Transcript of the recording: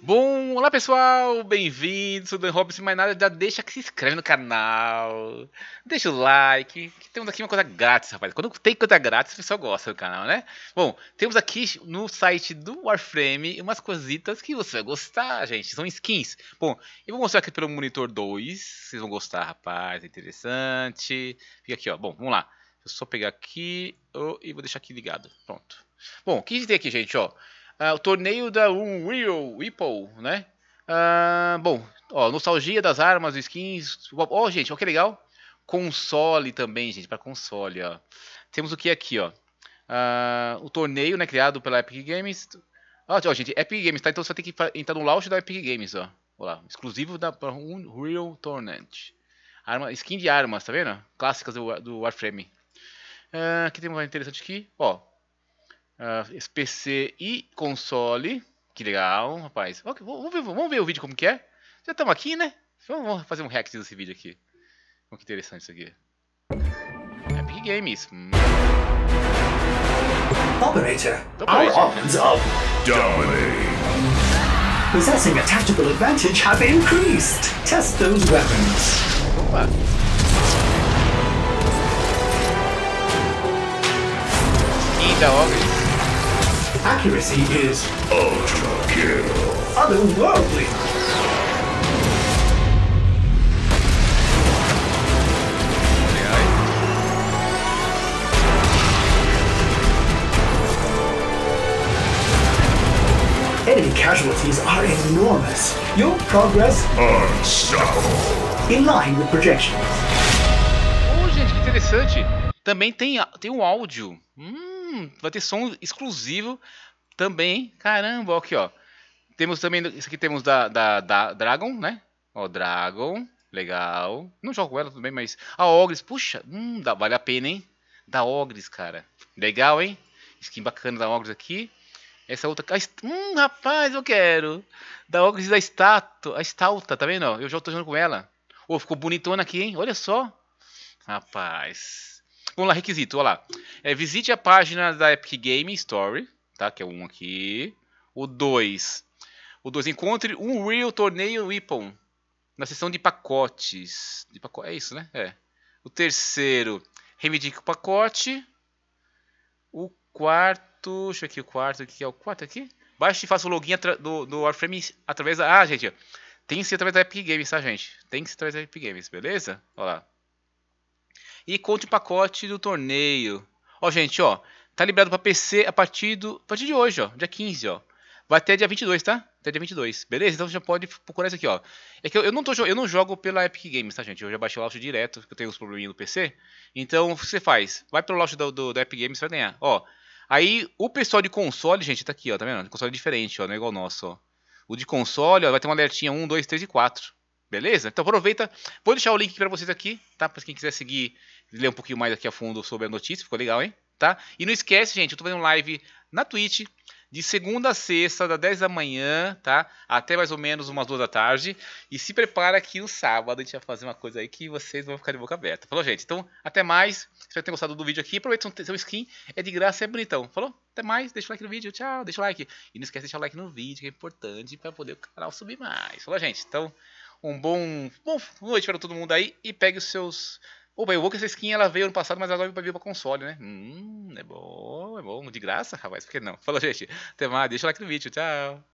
Bom, olá pessoal, bem-vindos, sou Dan Robson, mais nada, já deixa que se inscreve no canal, deixa o like, que temos aqui uma coisa grátis, rapaz, quando tem coisa grátis o pessoal gosta do canal, né? Bom, temos aqui no site do Warframe umas coisitas que você vai gostar, gente, são skins. Bom, eu vou mostrar aqui pelo monitor 2, vocês vão gostar, rapaz, é interessante, fica aqui ó, bom, vamos lá, eu só pegar aqui oh, e vou deixar aqui ligado, pronto. Bom, o que a gente tem aqui, gente, ó? Ah, o torneio da Unreal Whipple, né? Ah, bom, ó, nostalgia das armas, skins. Ó, oh, gente, ó que legal. Console também, gente, para console, ó. Temos o que aqui, ó. Ah, o torneio, né, criado pela Epic Games. Ó, ó, gente, Epic Games, tá? Então você vai ter que entrar no launch da Epic Games, ó. Olá, exclusivo da Unreal Tournament. Arma, skin de armas, tá vendo? Clássicas do, do Warframe. Uh, aqui tem uma interessante aqui. Ó, uh, ah, PC e console. Que legal, rapaz. Okay, vamos, ver, vamos ver o vídeo como que é? Já estamos aqui, né? Vamos fazer um react desse vídeo aqui. Olha que interessante isso aqui. Epic Games. Hum. Operator, Operator. Então, our odds of dominating possessing a tactical advantage have increased. Test those weapons. Opa. óbvio. da accuracy is ultra kill. Otherworldly. enemy casualties are enormous. Your progress... Unstoppable. In line with projections. Oh, gente, que interessante. Também tem, tem um áudio. Hum. Hum, vai ter som exclusivo também. Caramba, ó, aqui, ó. Temos também, isso aqui temos da, da, da Dragon, né? Ó, Dragon, legal. Não jogo ela também, mas a Ogres, puxa, hum, dá, vale a pena, hein? Da Ogres, cara. Legal, hein? Skin bacana da Ogres aqui. Essa outra. Hum, rapaz, eu quero. Da Ogres da Estátua. A Estalta, tá vendo? Eu já tô jogando com ela. Ô, oh, ficou bonitona aqui, hein? Olha só. Rapaz vamos lá, requisito, olha lá. É, visite a página da Epic Game Story, tá? Que é um aqui. O 2. O dois encontre um Real Torneio Weapon na seção de pacotes. De pacote É isso, né? É. O terceiro, reivindique o pacote. O quarto, deixa eu ver aqui o quarto, que é o quarto aqui? Baixe e faça o login do, do Warframe através da... Ah, gente, tem que ser através da Epic Games, tá, gente? Tem que ser através da Epic Games, beleza? Olha lá e conte o pacote do torneio. Ó, gente, ó, tá liberado para PC a partir do a partir de hoje, ó, dia 15, ó. Vai até dia 22, tá? Até dia 22. Beleza? Então você já pode procurar isso aqui, ó. É que eu, eu não, tô, eu não jogo pela Epic Games, tá, gente? Eu já baixei o launch direto, porque eu tenho uns probleminhas no PC. Então, o que você faz? Vai pelo launch do, do, da Epic Games, você vai ganhar. Ó, aí o pessoal de console, gente, tá aqui, ó, tá vendo? O console é diferente, ó, não é igual o nosso, ó. O de console, ó, vai ter um alertinha 1, 2, 3 e 4. Beleza? Então aproveita. Vou deixar o link para vocês aqui, tá? Para quem quiser seguir, ler um pouquinho mais aqui a fundo sobre a notícia, ficou legal, hein? Tá? E não esquece, gente, eu estou fazendo live na Twitch de segunda a sexta, das 10 da manhã, tá? Até mais ou menos umas 2 da tarde. E se prepara que no sábado a gente vai fazer uma coisa aí que vocês vão ficar de boca aberta. Falou, gente? Então, até mais. Espero que tenham gostado do vídeo aqui. Aproveita seu skin, é de graça, é bonitão. Falou? Até mais. Deixa o like no vídeo. Tchau. Deixa o like. E não esquece de deixar o like no vídeo, que é importante para poder o canal subir mais. Falou, gente? Então um bom, bom noite para todo mundo aí e pegue os seus. O que essa skin ela veio no passado, mas agora veio para console, né? Hum, é bom, é bom. De graça, rapaz, por que não? Falou, gente. Até mais, deixa o like no vídeo. Tchau.